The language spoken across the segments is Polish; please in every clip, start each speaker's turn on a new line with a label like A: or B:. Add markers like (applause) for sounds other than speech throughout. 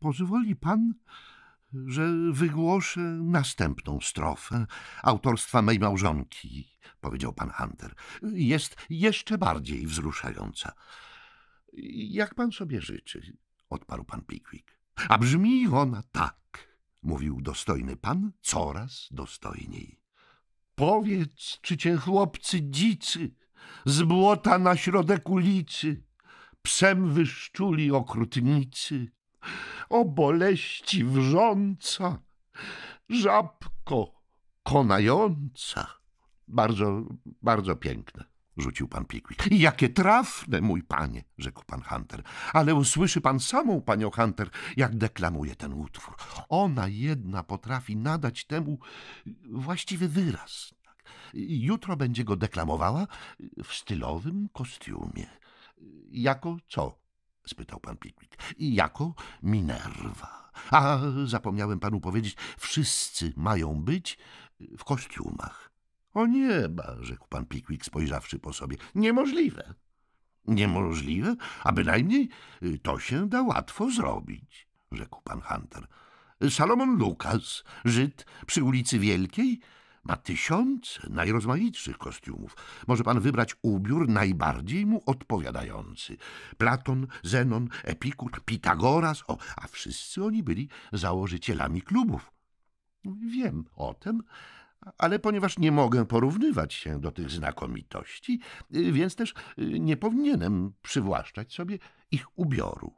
A: Pozwoli pan, że wygłoszę następną strofę autorstwa mej małżonki, powiedział pan Hunter. Jest jeszcze bardziej wzruszająca. Jak pan sobie życzy, odparł pan Pickwick. A brzmi ona tak, mówił dostojny pan coraz dostojniej. Powiedz, czy cię chłopcy dzicy z błota na środek ulicy psem wyszczuli okrutnicy, o boleści wrząca, żabko konająca. Bardzo, bardzo piękne, rzucił pan Pickwick. Jakie trafne, mój panie, rzekł pan Hunter. Ale usłyszy pan samą panią Hunter, jak deklamuje ten utwór. Ona jedna potrafi nadać temu właściwy wyraz. Jutro będzie go deklamowała w stylowym kostiumie. Jako co? — spytał pan Pickwick I jako Minerva. A, zapomniałem panu powiedzieć, wszyscy mają być y, w kostiumach. — O nieba! — rzekł pan Pickwick spojrzawszy po sobie. — Niemożliwe. — Niemożliwe? A bynajmniej y, to się da łatwo zrobić — rzekł pan Hunter. — Salomon Lukas, Żyd przy ulicy Wielkiej — ma tysiące najrozmaitszych kostiumów. Może pan wybrać ubiór najbardziej mu odpowiadający. Platon, Zenon, Epikur, Pitagoras, o, a wszyscy oni byli założycielami klubów. Wiem o tym, ale ponieważ nie mogę porównywać się do tych znakomitości, więc też nie powinienem przywłaszczać sobie ich ubioru.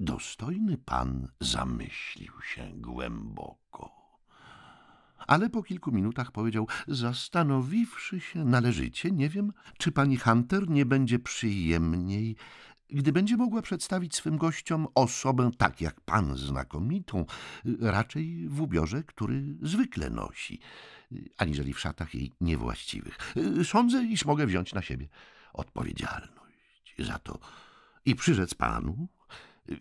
A: Dostojny pan zamyślił się głęboko ale po kilku minutach powiedział, zastanowiwszy się należycie, nie wiem, czy pani Hunter nie będzie przyjemniej, gdy będzie mogła przedstawić swym gościom osobę tak jak pan znakomitą, raczej w ubiorze, który zwykle nosi, aniżeli w szatach jej niewłaściwych. Sądzę, iż mogę wziąć na siebie odpowiedzialność za to i przyrzec panu,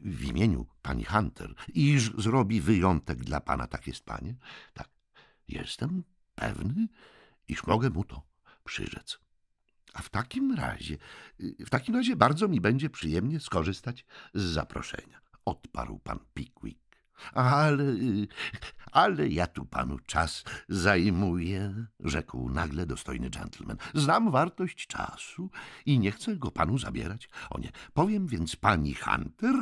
A: w imieniu pani Hunter, iż zrobi wyjątek dla pana, tak jest panie? Tak. Jestem pewny, iż mogę mu to przyrzec. A w takim razie, w takim razie bardzo mi będzie przyjemnie skorzystać z zaproszenia, odparł pan Pickwick. Ale, ale ja tu panu czas zajmuję, rzekł nagle dostojny gentleman. Znam wartość czasu i nie chcę go panu zabierać. O nie, powiem więc pani Hunter,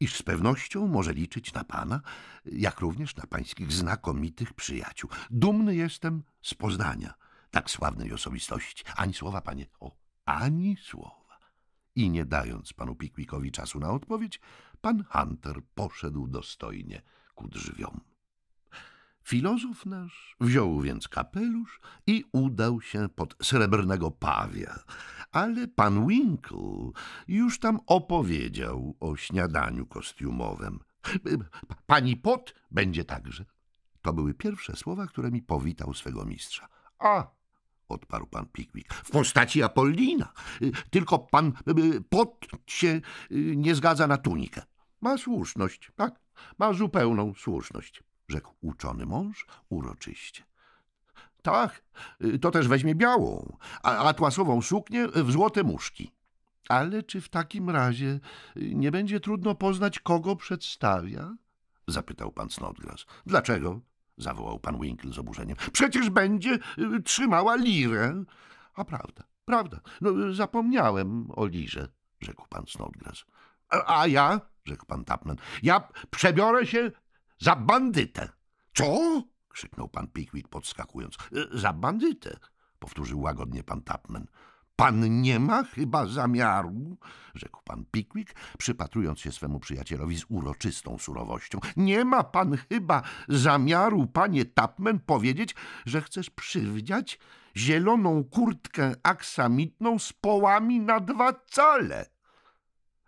A: iż z pewnością może liczyć na pana, jak również na pańskich znakomitych przyjaciół. Dumny jestem z Poznania, tak sławnej osobistości. Ani słowa, panie, o, ani słowa. I nie dając panu Pikwikowi czasu na odpowiedź, pan Hunter poszedł dostojnie ku drzwiom. Filozof nasz wziął więc kapelusz i udał się pod srebrnego pawia, ale pan Winkle już tam opowiedział o śniadaniu kostiumowym. Pani Pot będzie także. To były pierwsze słowa, mi powitał swego mistrza. A, odparł pan Pickwick. w postaci Apollina. Tylko pan y, Pot się y, nie zgadza na tunikę. Ma słuszność, tak, ma zupełną słuszność rzekł uczony mąż uroczyście. Tak, to też weźmie białą, a atłasową suknię w złote muszki. Ale czy w takim razie nie będzie trudno poznać, kogo przedstawia? zapytał pan Snodgrass. Dlaczego? zawołał pan Winkle z oburzeniem. Przecież będzie y, trzymała lirę. A prawda, prawda, no, zapomniałem o lirze, rzekł pan Snodgrass. A, a ja, rzekł pan Tapman, ja przebiorę się za bandytę! Co? krzyknął pan Pickwick podskakując. E, za bandytę! powtórzył łagodnie pan Tapman. Pan nie ma chyba zamiaru, rzekł pan Pickwick, przypatrując się swemu przyjacielowi z uroczystą surowością. Nie ma pan chyba zamiaru, panie Tapman, powiedzieć, że chcesz przywdziać zieloną kurtkę aksamitną z połami na dwa cale.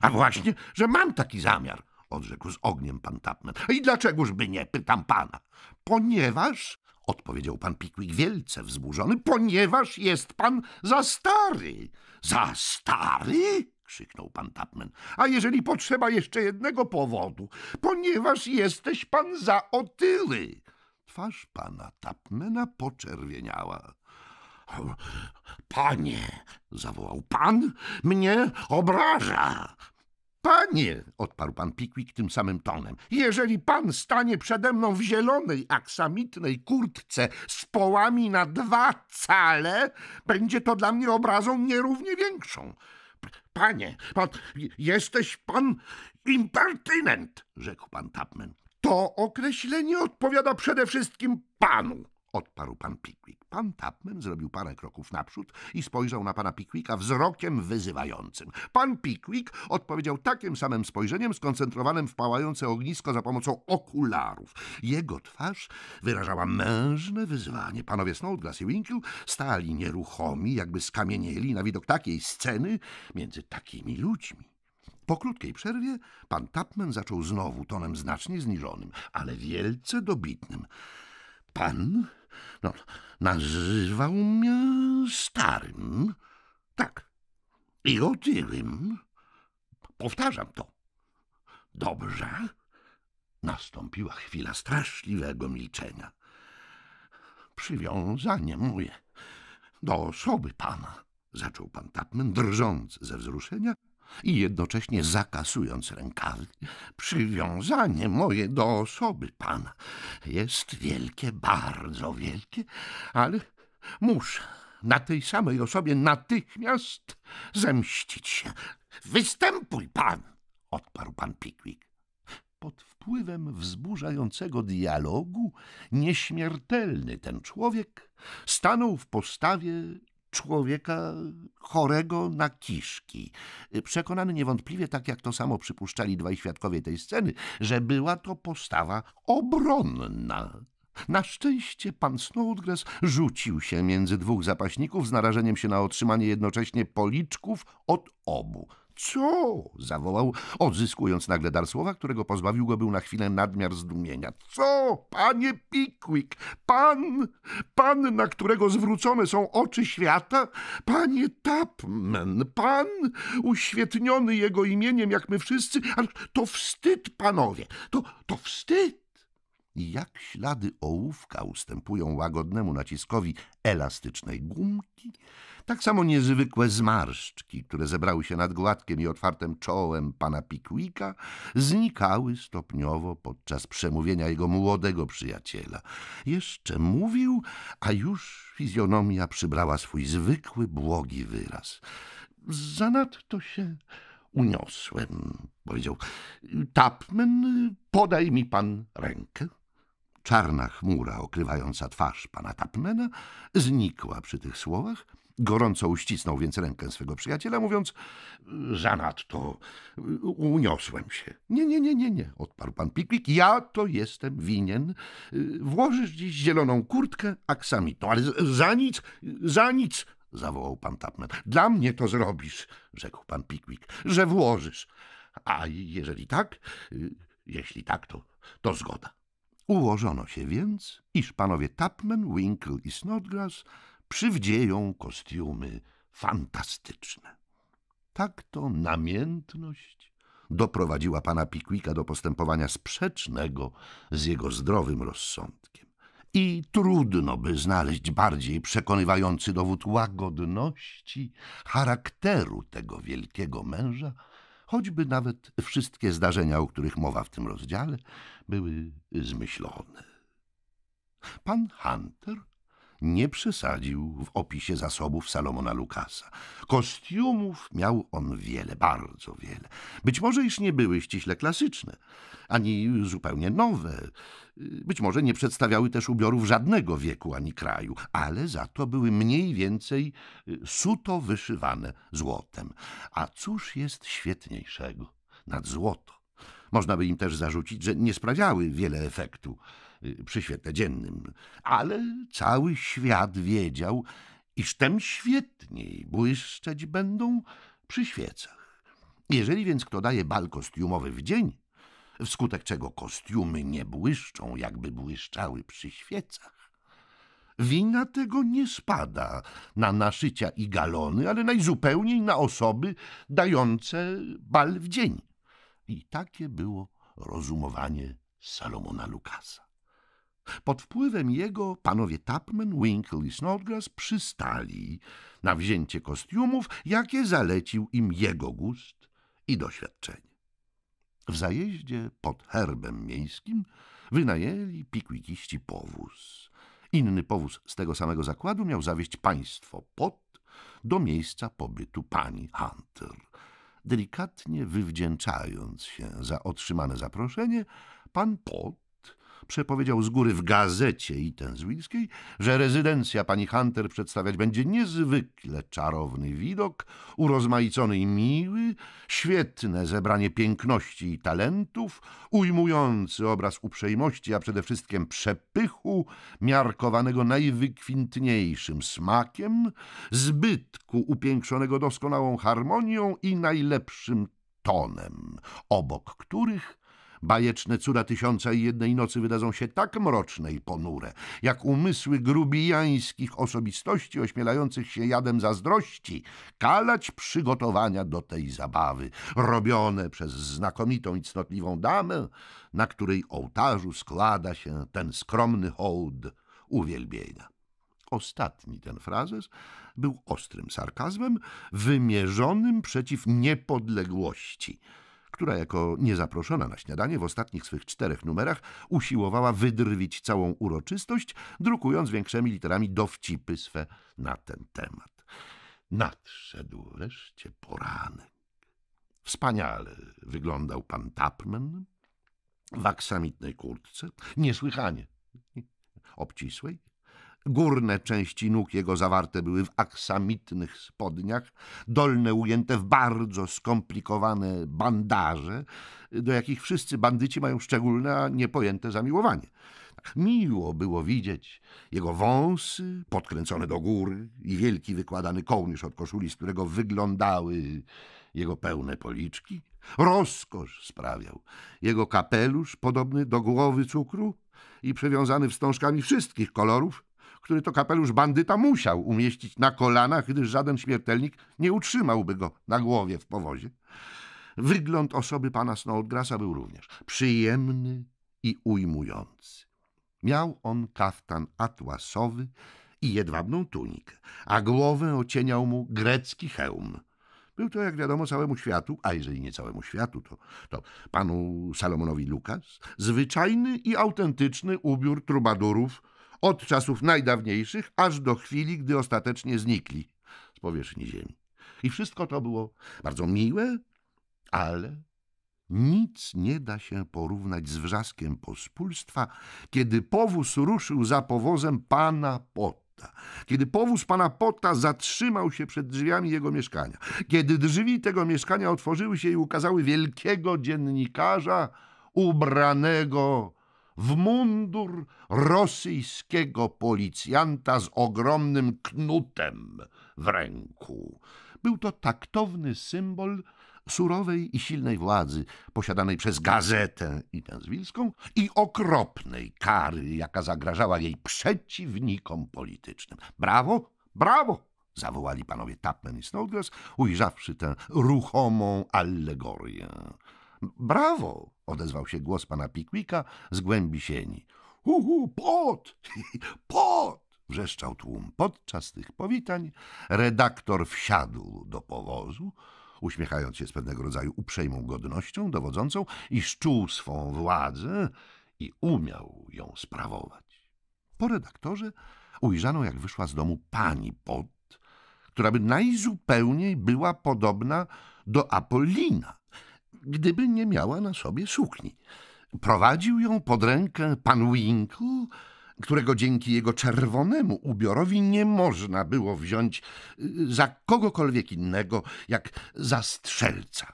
A: A właśnie, że mam taki zamiar, odrzekł z ogniem pan Tapman. I dlaczegoż by nie, pytam pana. Ponieważ, odpowiedział pan Pickwick wielce wzburzony, ponieważ jest pan za stary. Za stary? krzyknął pan Tapman. A jeżeli potrzeba jeszcze jednego powodu, ponieważ jesteś pan za otyły. Twarz pana Tapmena poczerwieniała. Panie, zawołał pan, mnie obraża. Panie, odparł pan Pickwick tym samym tonem, jeżeli pan stanie przede mną w zielonej, aksamitnej kurtce z połami na dwa cale, będzie to dla mnie obrazą nierównie większą. Panie, pan, jesteś pan impertynent, rzekł pan Tapman. To określenie odpowiada przede wszystkim panu. Odparł pan Pickwick. Pan Tapman zrobił parę kroków naprzód i spojrzał na pana Pickwicka wzrokiem wyzywającym. Pan Pickwick odpowiedział takim samym spojrzeniem skoncentrowanym w pałające ognisko za pomocą okularów. Jego twarz wyrażała mężne wyzwanie. Panowie Snowdgrass i Winkle stali nieruchomi, jakby skamienieli na widok takiej sceny między takimi ludźmi. Po krótkiej przerwie pan Tapman zaczął znowu tonem znacznie zniżonym, ale wielce dobitnym. Pan no, nazywał mnie starym. Tak. I otyłym. Powtarzam to. Dobrze. Nastąpiła chwila straszliwego milczenia. Przywiązanie moje do osoby pana, zaczął pan Tapman, drżąc ze wzruszenia, i jednocześnie zakasując rękawy, przywiązanie moje do osoby pana jest wielkie, bardzo wielkie, ale muszę na tej samej osobie natychmiast zemścić się. Występuj pan, odparł pan Pickwick. Pod wpływem wzburzającego dialogu nieśmiertelny ten człowiek stanął w postawie człowieka chorego na kiszki. Przekonany niewątpliwie, tak jak to samo przypuszczali dwaj świadkowie tej sceny, że była to postawa obronna. Na szczęście pan Snowdgrass rzucił się między dwóch zapaśników z narażeniem się na otrzymanie jednocześnie policzków od obu. Co? zawołał, odzyskując nagle dar słowa, którego pozbawił go był na chwilę nadmiar zdumienia. Co, panie Pickwick? Pan, pan, na którego zwrócone są oczy świata? Panie Tapman, pan, uświetniony jego imieniem, jak my wszyscy, ale to wstyd, panowie, to, to wstyd jak ślady ołówka ustępują łagodnemu naciskowi elastycznej gumki, tak samo niezwykłe zmarszczki, które zebrały się nad gładkiem i otwartym czołem pana Pickwicka, znikały stopniowo podczas przemówienia jego młodego przyjaciela. Jeszcze mówił, a już fizjonomia przybrała swój zwykły, błogi wyraz. Zanadto się uniosłem, powiedział. Tapman, podaj mi pan rękę. Czarna chmura okrywająca twarz pana Tapmena znikła przy tych słowach. Gorąco uścisnął więc rękę swego przyjaciela, mówiąc – Zanadto, uniosłem się. – Nie, nie, nie, nie, nie – odparł pan Piklik. – Ja to jestem winien. Włożysz dziś zieloną kurtkę aksamitną, ale za nic, za nic – zawołał pan Tapman. – Dla mnie to zrobisz – rzekł pan Piklik, – że włożysz. A jeżeli tak, jeśli tak, to, to zgoda. Ułożono się więc, iż panowie Tapman, Winkle i Snodgrass przywdzieją kostiumy fantastyczne. Tak to namiętność doprowadziła pana Pikwika do postępowania sprzecznego z jego zdrowym rozsądkiem. I trudno by znaleźć bardziej przekonywający dowód łagodności charakteru tego wielkiego męża, choćby nawet wszystkie zdarzenia, o których mowa w tym rozdziale, były zmyślone. Pan Hunter nie przesadził w opisie zasobów Salomona Lukasa. Kostiumów miał on wiele, bardzo wiele. Być może iż nie były ściśle klasyczne, ani zupełnie nowe. Być może nie przedstawiały też ubiorów żadnego wieku ani kraju, ale za to były mniej więcej y, suto wyszywane złotem. A cóż jest świetniejszego nad złoto? Można by im też zarzucić, że nie sprawiały wiele efektu. Y, przy świetle dziennym. Ale cały świat wiedział, iż tem świetniej błyszczeć będą przy świecach. Jeżeli więc kto daje bal kostiumowy w dzień, wskutek czego kostiumy nie błyszczą, jakby błyszczały przy świecach, wina tego nie spada na naszycia i galony, ale najzupełniej na osoby dające bal w dzień. I takie było rozumowanie Salomona Lukasa. Pod wpływem jego panowie Tapman, Winkle i Snodgrass przystali na wzięcie kostiumów, jakie zalecił im jego gust i doświadczenie. W zajeździe pod herbem miejskim wynajęli pikwikiści powóz. Inny powóz z tego samego zakładu miał zawieźć państwo pod do miejsca pobytu pani Hunter. Delikatnie wywdzięczając się za otrzymane zaproszenie, pan Pot przepowiedział z góry w gazecie itenzwilskiej, że rezydencja pani Hunter przedstawiać będzie niezwykle czarowny widok, urozmaicony i miły, świetne zebranie piękności i talentów, ujmujący obraz uprzejmości, a przede wszystkim przepychu, miarkowanego najwykwintniejszym smakiem, zbytku upiększonego doskonałą harmonią i najlepszym tonem, obok których Bajeczne cuda Tysiąca i Jednej Nocy wydadzą się tak mroczne i ponure, jak umysły grubijańskich osobistości ośmielających się jadem zazdrości kalać przygotowania do tej zabawy, robione przez znakomitą i cnotliwą damę, na której ołtarzu składa się ten skromny hołd uwielbienia. Ostatni ten frazes był ostrym sarkazmem wymierzonym przeciw niepodległości – która jako niezaproszona na śniadanie w ostatnich swych czterech numerach usiłowała wydrwić całą uroczystość, drukując większymi literami dowcipy swe na ten temat. Nadszedł wreszcie poranek. Wspaniale wyglądał pan Tapman w aksamitnej kurtce, niesłychanie obcisłej, Górne części nóg jego zawarte były w aksamitnych spodniach, dolne ujęte w bardzo skomplikowane bandaże, do jakich wszyscy bandyci mają szczególne, a niepojęte zamiłowanie. Miło było widzieć jego wąsy podkręcone do góry i wielki wykładany kołnierz od koszuli, z którego wyglądały jego pełne policzki. Rozkosz sprawiał jego kapelusz podobny do głowy cukru i przewiązany wstążkami wszystkich kolorów, który to kapelusz bandyta musiał umieścić na kolanach, gdyż żaden śmiertelnik nie utrzymałby go na głowie w powozie. Wygląd osoby pana Snodgrassa był również przyjemny i ujmujący. Miał on kaftan atłasowy i jedwabną tunikę, a głowę ocieniał mu grecki hełm. Był to, jak wiadomo, całemu światu, a jeżeli nie całemu światu, to, to panu Salomonowi Lukas, zwyczajny i autentyczny ubiór trubadurów – od czasów najdawniejszych aż do chwili, gdy ostatecznie znikli z powierzchni Ziemi. I wszystko to było bardzo miłe, ale nic nie da się porównać z wrzaskiem pospólstwa, kiedy powóz ruszył za powozem pana Potta, kiedy powóz pana Potta zatrzymał się przed drzwiami jego mieszkania, kiedy drzwi tego mieszkania otworzyły się i ukazały wielkiego dziennikarza ubranego w mundur rosyjskiego policjanta z ogromnym knutem w ręku. Był to taktowny symbol surowej i silnej władzy posiadanej przez gazetę tęzwilską i okropnej kary, jaka zagrażała jej przeciwnikom politycznym. Brawo, brawo! zawołali panowie Tapman i Snodgrass, ujrzawszy tę ruchomą alegorię. Brawo! odezwał się głos pana Pikwika z głębi sieni. Uhu, pot! (laughs) pot! wrzeszczał tłum. Podczas tych powitań redaktor wsiadł do powozu, uśmiechając się z pewnego rodzaju uprzejmą godnością dowodzącą, iż czuł swą władzę i umiał ją sprawować. Po redaktorze ujrzano, jak wyszła z domu pani Pot, która by najzupełniej była podobna do Apolina gdyby nie miała na sobie sukni. Prowadził ją pod rękę pan Winkle, którego dzięki jego czerwonemu ubiorowi nie można było wziąć y, za kogokolwiek innego, jak za strzelca,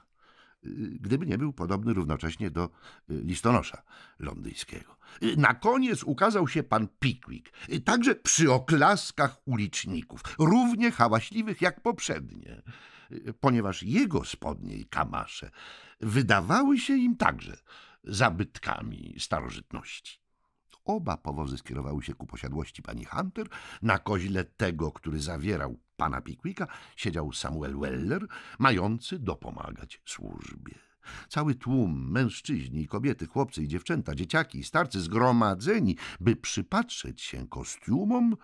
A: y, gdyby nie był podobny równocześnie do y, listonosza londyńskiego. Na koniec ukazał się pan Pickwick, także przy oklaskach uliczników, równie hałaśliwych jak poprzednie, ponieważ jego spodnie i kamasze wydawały się im także zabytkami starożytności. Oba powozy skierowały się ku posiadłości pani Hunter. Na koźle tego, który zawierał pana Pickwicka, siedział Samuel Weller, mający dopomagać służbie. Cały tłum, mężczyźni kobiety, chłopcy i dziewczęta, dzieciaki i starcy zgromadzeni, by przypatrzeć się kostiumom,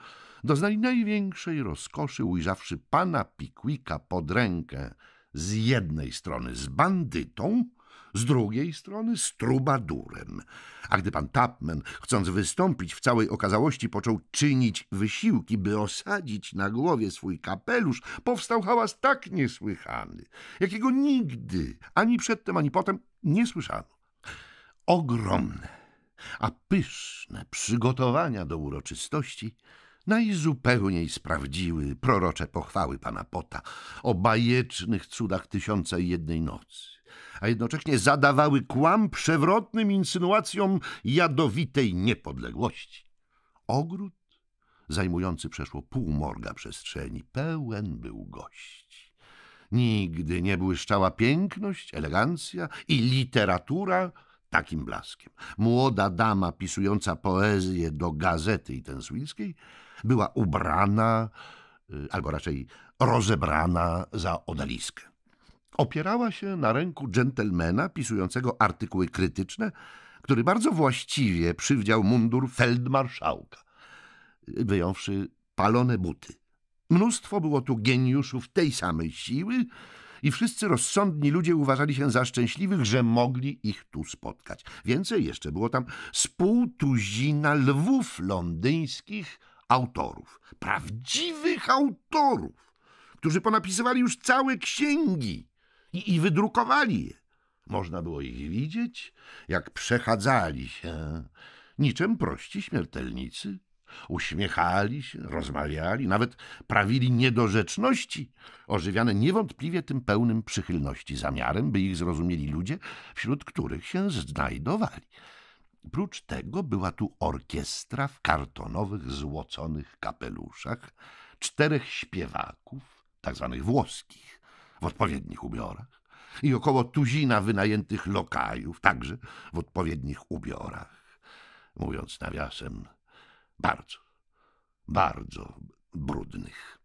A: doznali największej rozkoszy, ujrzawszy pana Pickwicka pod rękę z jednej strony z bandytą, z drugiej strony z trubadurem. A gdy pan Tapman, chcąc wystąpić w całej okazałości, począł czynić wysiłki, by osadzić na głowie swój kapelusz, powstał hałas tak niesłychany, jakiego nigdy, ani przedtem, ani potem nie słyszano. Ogromne, a pyszne przygotowania do uroczystości – najzupełniej sprawdziły prorocze pochwały pana Pota o bajecznych cudach tysiąca i jednej nocy, a jednocześnie zadawały kłam przewrotnym insynuacjom jadowitej niepodległości. Ogród, zajmujący przeszło pół morga przestrzeni, pełen był gości. Nigdy nie błyszczała piękność, elegancja i literatura takim blaskiem. Młoda dama pisująca poezję do gazety intensuilskiej była ubrana, y, albo raczej rozebrana za odaliskę. Opierała się na ręku dżentelmena pisującego artykuły krytyczne, który bardzo właściwie przywdział mundur feldmarszałka, wyjąwszy palone buty. Mnóstwo było tu geniuszów tej samej siły, i wszyscy rozsądni ludzie uważali się za szczęśliwych, że mogli ich tu spotkać. Więcej jeszcze było tam z pół tuzina lwów londyńskich autorów, prawdziwych autorów, którzy ponapisywali już całe księgi i, i wydrukowali je. Można było ich widzieć, jak przechadzali się, niczym prości śmiertelnicy Uśmiechali się, rozmawiali, nawet prawili niedorzeczności, ożywiane niewątpliwie tym pełnym przychylności zamiarem, by ich zrozumieli ludzie, wśród których się znajdowali. Prócz tego była tu orkiestra w kartonowych, złoconych kapeluszach, czterech śpiewaków, tak zwanych włoskich, w odpowiednich ubiorach i około tuzina wynajętych lokajów, także w odpowiednich ubiorach. Mówiąc nawiasem, bardzo, bardzo brudnych.